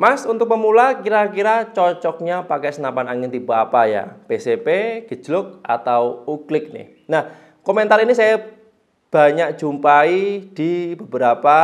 Mas, untuk pemula kira-kira cocoknya pakai senapan angin tipe apa ya? PCP, gejluk, atau uklik nih? Nah, komentar ini saya banyak jumpai di beberapa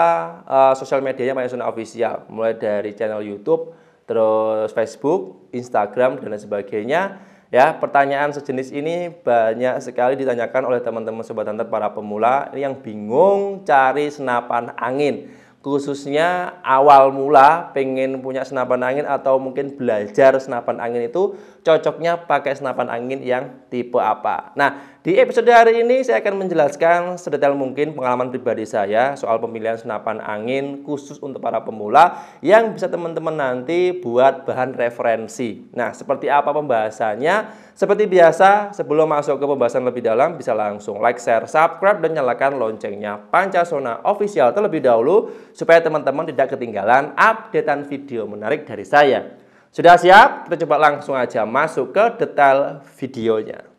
uh, sosial medianya Mayasuna Official. Mulai dari channel Youtube, terus Facebook, Instagram, dan lain sebagainya. Ya, pertanyaan sejenis ini banyak sekali ditanyakan oleh teman-teman Sobat Hunter para pemula yang bingung cari senapan angin khususnya awal mula pengen punya senapan angin atau mungkin belajar senapan angin itu cocoknya pakai senapan angin yang tipe apa. Nah, di episode hari ini saya akan menjelaskan sedetail mungkin pengalaman pribadi saya soal pemilihan senapan angin khusus untuk para pemula yang bisa teman-teman nanti buat bahan referensi. Nah, seperti apa pembahasannya? Seperti biasa, sebelum masuk ke pembahasan lebih dalam bisa langsung like, share, subscribe dan nyalakan loncengnya Pancasona Official terlebih dahulu supaya teman-teman tidak ketinggalan updatean video menarik dari saya. Sudah siap? Kita coba langsung aja masuk ke detail videonya.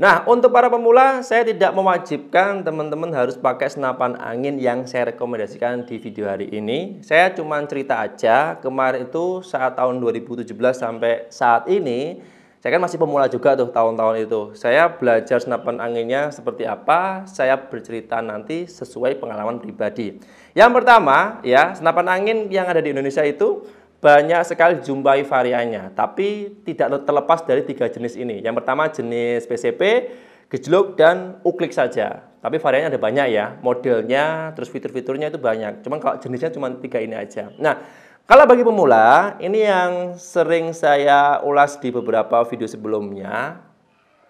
Nah, untuk para pemula, saya tidak mewajibkan teman-teman harus pakai senapan angin yang saya rekomendasikan di video hari ini. Saya cuma cerita aja, kemarin itu saat tahun 2017 sampai saat ini, saya kan masih pemula juga tuh tahun-tahun itu. Saya belajar senapan anginnya seperti apa, saya bercerita nanti sesuai pengalaman pribadi. Yang pertama, ya, senapan angin yang ada di Indonesia itu banyak sekali jumpai variannya, tapi tidak terlepas dari tiga jenis ini. Yang pertama jenis PCP, gejluk, dan uklik saja. Tapi variannya ada banyak ya, modelnya, terus fitur-fiturnya itu banyak. Cuman kalau jenisnya cuma tiga ini aja. Nah, kalau bagi pemula, ini yang sering saya ulas di beberapa video sebelumnya,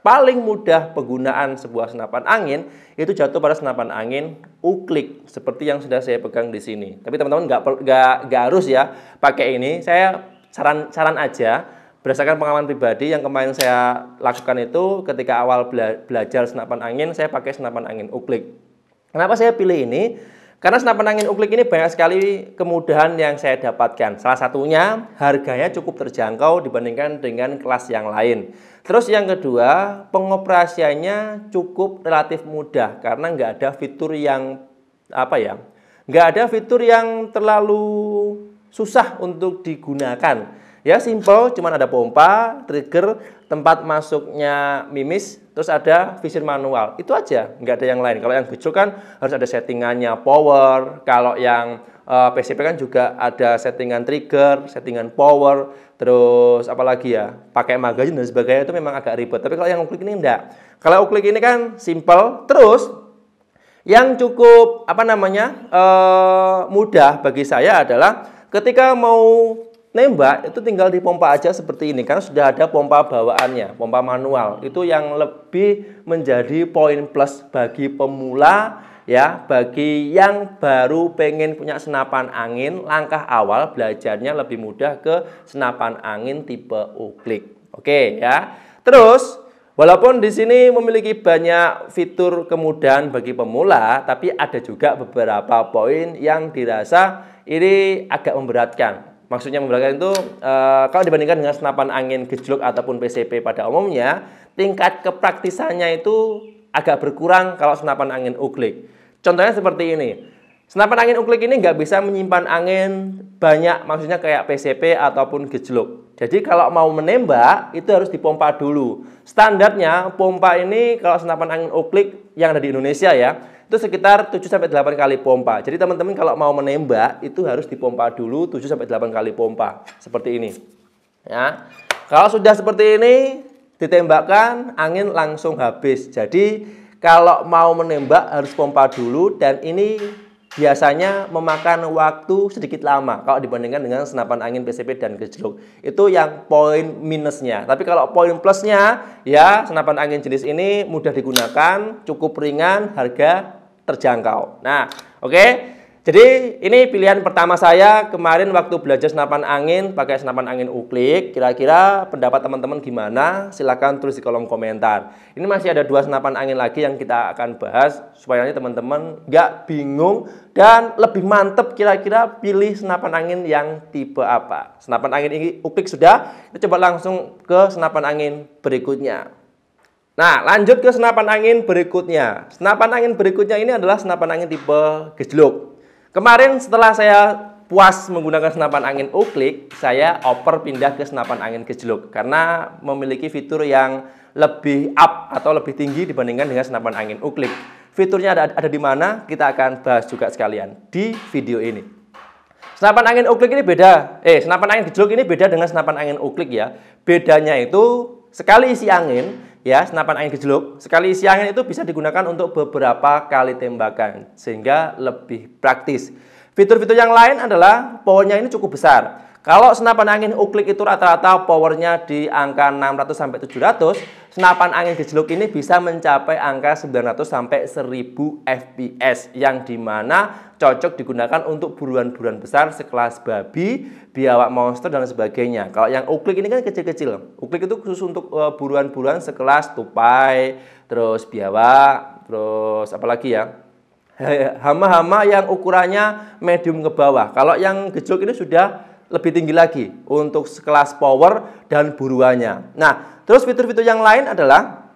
paling mudah penggunaan sebuah senapan angin itu jatuh pada senapan angin uklik seperti yang sudah saya pegang di sini. Tapi teman-teman nggak -teman nggak harus ya pakai ini. Saya saran saran aja berdasarkan pengalaman pribadi yang kemarin saya lakukan itu ketika awal bela belajar senapan angin saya pakai senapan angin uklik. Kenapa saya pilih ini? Karena senapan angin uklik ini banyak sekali kemudahan yang saya dapatkan. Salah satunya harganya cukup terjangkau dibandingkan dengan kelas yang lain. Terus yang kedua, pengoperasiannya cukup relatif mudah karena nggak ada fitur yang apa ya, nggak ada fitur yang terlalu susah untuk digunakan. Ya simple, cuman ada pompa, trigger, tempat masuknya mimis, terus ada visir manual. Itu aja, nggak ada yang lain. Kalau yang gejok kan harus ada settingannya power, kalau yang uh, eh, PCP kan juga ada settingan trigger, settingan power, terus apalagi ya, pakai magazine dan sebagainya itu memang agak ribet. Tapi kalau yang uklik ini enggak. Kalau uklik ini kan simple, terus yang cukup apa namanya uh, mudah bagi saya adalah ketika mau nembak itu tinggal dipompa aja seperti ini kan sudah ada pompa bawaannya, pompa manual. Itu yang lebih menjadi poin plus bagi pemula ya, bagi yang baru pengen punya senapan angin, langkah awal belajarnya lebih mudah ke senapan angin tipe uklik. Oke ya. Terus Walaupun di sini memiliki banyak fitur kemudahan bagi pemula, tapi ada juga beberapa poin yang dirasa ini agak memberatkan Maksudnya memberatkan itu e, kalau dibandingkan dengan senapan angin gejluk ataupun PCP pada umumnya, tingkat kepraktisannya itu agak berkurang kalau senapan angin uklik. Contohnya seperti ini. Senapan angin uklik ini nggak bisa menyimpan angin banyak, maksudnya kayak PCP ataupun gejluk. Jadi kalau mau menembak itu harus dipompa dulu. Standarnya pompa ini kalau senapan angin uklik yang ada di Indonesia ya, itu sekitar 7 sampai 8 kali pompa. Jadi teman-teman kalau mau menembak itu harus dipompa dulu 7 sampai 8 kali pompa seperti ini. Ya. Kalau sudah seperti ini ditembakkan angin langsung habis. Jadi kalau mau menembak harus pompa dulu dan ini biasanya memakan waktu sedikit lama kalau dibandingkan dengan senapan angin PCP dan gejluk. Itu yang poin minusnya. Tapi kalau poin plusnya ya senapan angin jenis ini mudah digunakan, cukup ringan, harga terjangkau. Nah, oke. Okay? Jadi ini pilihan pertama saya kemarin waktu belajar senapan angin pakai senapan angin uklik. Kira-kira pendapat teman-teman gimana? Silahkan tulis di kolom komentar. Ini masih ada dua senapan angin lagi yang kita akan bahas supaya nanti teman-teman nggak bingung dan lebih mantep kira-kira pilih senapan angin yang tipe apa. Senapan angin ini uklik sudah, kita coba langsung ke senapan angin berikutnya. Nah, lanjut ke senapan angin berikutnya. Senapan angin berikutnya ini adalah senapan angin tipe gejluk. Kemarin setelah saya puas menggunakan senapan angin uklik, saya oper pindah ke senapan angin gejluk karena memiliki fitur yang lebih up atau lebih tinggi dibandingkan dengan senapan angin uklik. Fiturnya ada, ada di mana? Kita akan bahas juga sekalian di video ini. Senapan angin uklik ini beda. Eh, senapan angin gejluk ini beda dengan senapan angin uklik ya. Bedanya itu sekali isi angin ya senapan angin gejluk. Sekali isi angin itu bisa digunakan untuk beberapa kali tembakan sehingga lebih praktis. Fitur-fitur yang lain adalah powernya ini cukup besar. Kalau senapan angin uklik itu rata-rata powernya di angka 600 sampai 700, senapan angin gejluk ini bisa mencapai angka 900 sampai 1000 fps yang dimana cocok digunakan untuk buruan-buruan besar sekelas babi, biawak monster dan sebagainya. Kalau yang uklik ini kan kecil-kecil. Uklik itu khusus untuk e, buruan-buruan sekelas tupai, terus biawak, terus apalagi ya? hama-hama yang ukurannya medium ke bawah. Kalau yang gejluk ini sudah lebih tinggi lagi untuk sekelas power dan buruannya. Nah, terus fitur-fitur yang lain adalah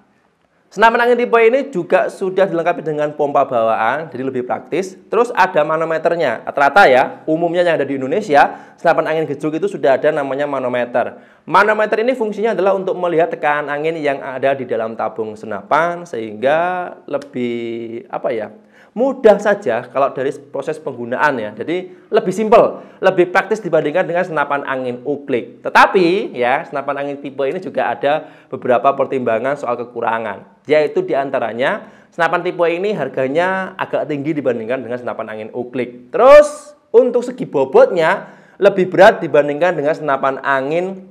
senapan angin tipe ini juga sudah dilengkapi dengan pompa bawaan, jadi lebih praktis. Terus ada manometernya. Rata-rata ya, umumnya yang ada di Indonesia, senapan angin gejuk itu sudah ada namanya manometer. Manometer ini fungsinya adalah untuk melihat tekanan angin yang ada di dalam tabung senapan sehingga lebih apa ya? mudah saja kalau dari proses penggunaan ya. Jadi lebih simpel, lebih praktis dibandingkan dengan senapan angin uklik. Tetapi ya, senapan angin tipe ini juga ada beberapa pertimbangan soal kekurangan. Yaitu diantaranya, senapan tipe ini harganya agak tinggi dibandingkan dengan senapan angin uklik. Terus, untuk segi bobotnya, lebih berat dibandingkan dengan senapan angin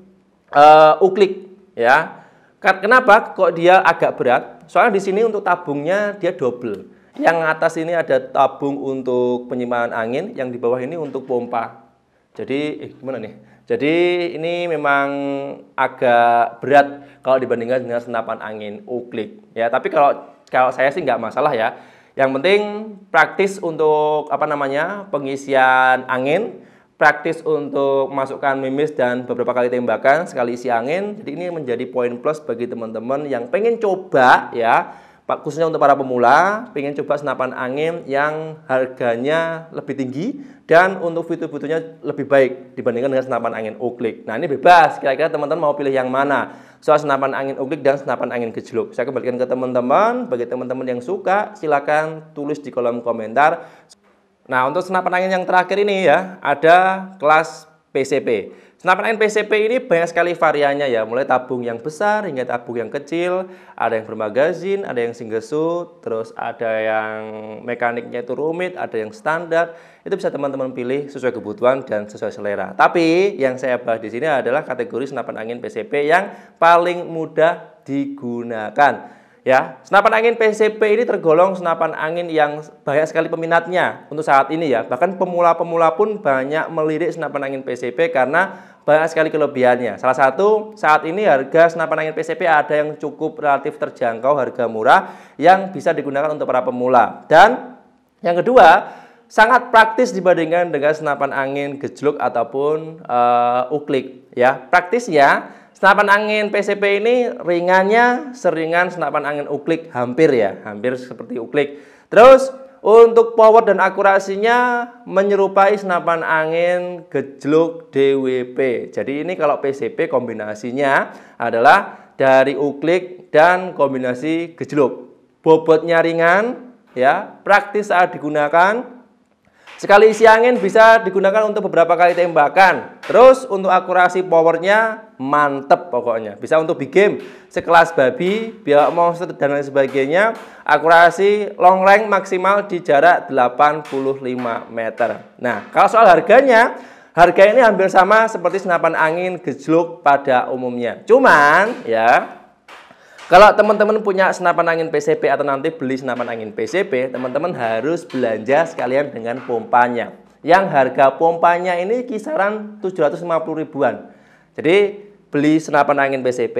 uh, uklik ya. Kenapa kok dia agak berat? Soalnya di sini untuk tabungnya dia double. Yang atas ini ada tabung untuk penyimpanan angin, yang di bawah ini untuk pompa. Jadi, eh, gimana nih? Jadi ini memang agak berat kalau dibandingkan dengan senapan angin uklik. Ya, tapi kalau kalau saya sih nggak masalah ya. Yang penting praktis untuk apa namanya pengisian angin, praktis untuk masukkan mimis dan beberapa kali tembakan sekali isi angin. Jadi ini menjadi poin plus bagi teman-teman yang pengen coba ya Pak khususnya untuk para pemula, pengen coba senapan angin yang harganya lebih tinggi dan untuk fitur-fiturnya lebih baik dibandingkan dengan senapan angin uklik. Nah ini bebas, kira-kira teman-teman mau pilih yang mana soal senapan angin uklik dan senapan angin gejluk. Saya kembalikan ke teman-teman, bagi teman-teman yang suka silakan tulis di kolom komentar. Nah untuk senapan angin yang terakhir ini ya, ada kelas PCP. Senapan angin PCP ini banyak sekali variannya ya, mulai tabung yang besar hingga tabung yang kecil, ada yang bermagazin, ada yang single shoot, terus ada yang mekaniknya itu rumit, ada yang standar. Itu bisa teman-teman pilih sesuai kebutuhan dan sesuai selera. Tapi yang saya bahas di sini adalah kategori senapan angin PCP yang paling mudah digunakan. Ya, senapan angin PCP ini tergolong senapan angin yang banyak sekali peminatnya untuk saat ini ya. Bahkan pemula-pemula pun banyak melirik senapan angin PCP karena banyak sekali kelebihannya. Salah satu, saat ini harga senapan angin PCP ada yang cukup relatif terjangkau, harga murah yang bisa digunakan untuk para pemula. Dan yang kedua, sangat praktis dibandingkan dengan senapan angin gejluk ataupun uh, uklik ya. praktis ya. Senapan angin PCP ini ringannya seringan senapan angin uklik hampir ya, hampir seperti uklik. Terus untuk power dan akurasinya menyerupai senapan angin gejluk DWP. Jadi ini kalau PCP kombinasinya adalah dari uklik dan kombinasi gejluk. Bobotnya ringan ya, praktis saat digunakan Sekali isi angin bisa digunakan untuk beberapa kali tembakan. Terus untuk akurasi powernya mantep pokoknya. Bisa untuk big game sekelas babi, biawak monster dan lain sebagainya. Akurasi long range maksimal di jarak 85 meter. Nah, kalau soal harganya, harga ini hampir sama seperti senapan angin gejluk pada umumnya. Cuman ya kalau teman-teman punya senapan angin PCP atau nanti beli senapan angin PCP, teman-teman harus belanja sekalian dengan pompanya. Yang harga pompanya ini kisaran 750 ribuan. Jadi beli senapan angin PCP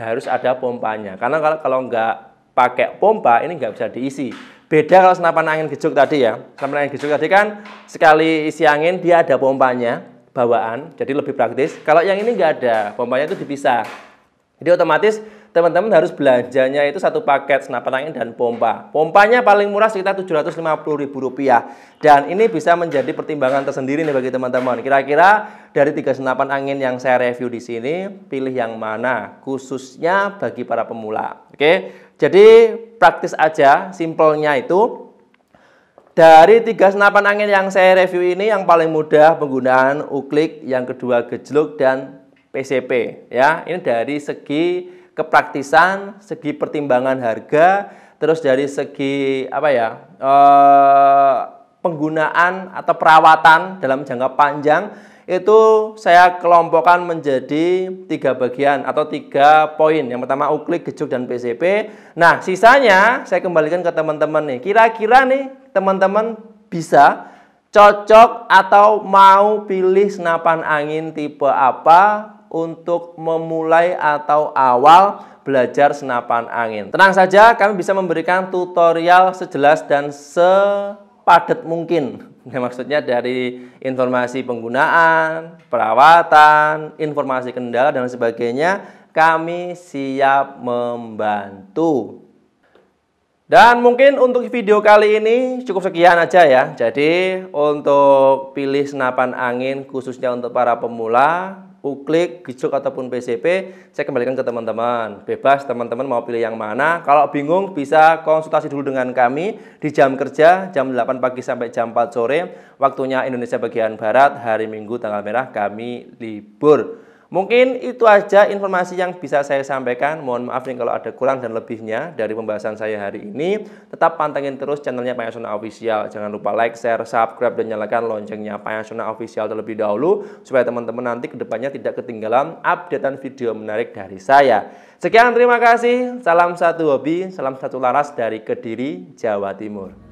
harus ada pompanya. Karena kalau kalau nggak pakai pompa ini nggak bisa diisi. Beda kalau senapan angin gejuk tadi ya. Senapan angin gejuk tadi kan sekali isi angin dia ada pompanya bawaan, jadi lebih praktis. Kalau yang ini nggak ada, pompanya itu dipisah. Jadi otomatis teman-teman harus belanjanya itu satu paket senapan angin dan pompa. Pompanya paling murah sekitar Rp750.000 dan ini bisa menjadi pertimbangan tersendiri nih bagi teman-teman. Kira-kira dari tiga senapan angin yang saya review di sini, pilih yang mana khususnya bagi para pemula. Oke. Jadi praktis aja, simpelnya itu dari tiga senapan angin yang saya review ini yang paling mudah penggunaan uklik, yang kedua gejluk dan PCP ya. Ini dari segi kepraktisan, segi pertimbangan harga, terus dari segi apa ya eh, penggunaan atau perawatan dalam jangka panjang itu saya kelompokkan menjadi tiga bagian atau tiga poin. Yang pertama uklik, gejuk, dan PCP. Nah, sisanya saya kembalikan ke teman-teman nih. Kira-kira nih teman-teman bisa cocok atau mau pilih senapan angin tipe apa untuk memulai atau awal belajar senapan angin. Tenang saja, kami bisa memberikan tutorial sejelas dan sepadat mungkin. Ya, maksudnya dari informasi penggunaan, perawatan, informasi kendala, dan sebagainya, kami siap membantu. Dan mungkin untuk video kali ini cukup sekian aja ya. Jadi untuk pilih senapan angin khususnya untuk para pemula, uklik gijok ataupun PCP saya kembalikan ke teman-teman bebas teman-teman mau pilih yang mana kalau bingung bisa konsultasi dulu dengan kami di jam kerja jam 8 pagi sampai jam 4 sore waktunya Indonesia bagian Barat hari Minggu tanggal merah kami libur Mungkin itu aja informasi yang bisa saya sampaikan. Mohon maaf nih kalau ada kurang dan lebihnya dari pembahasan saya hari ini. Tetap pantengin terus channelnya Payasona Official. Jangan lupa like, share, subscribe, dan nyalakan loncengnya Payasona Official terlebih dahulu supaya teman-teman nanti kedepannya tidak ketinggalan updatean video menarik dari saya. Sekian terima kasih. Salam satu hobi, salam satu laras dari Kediri, Jawa Timur.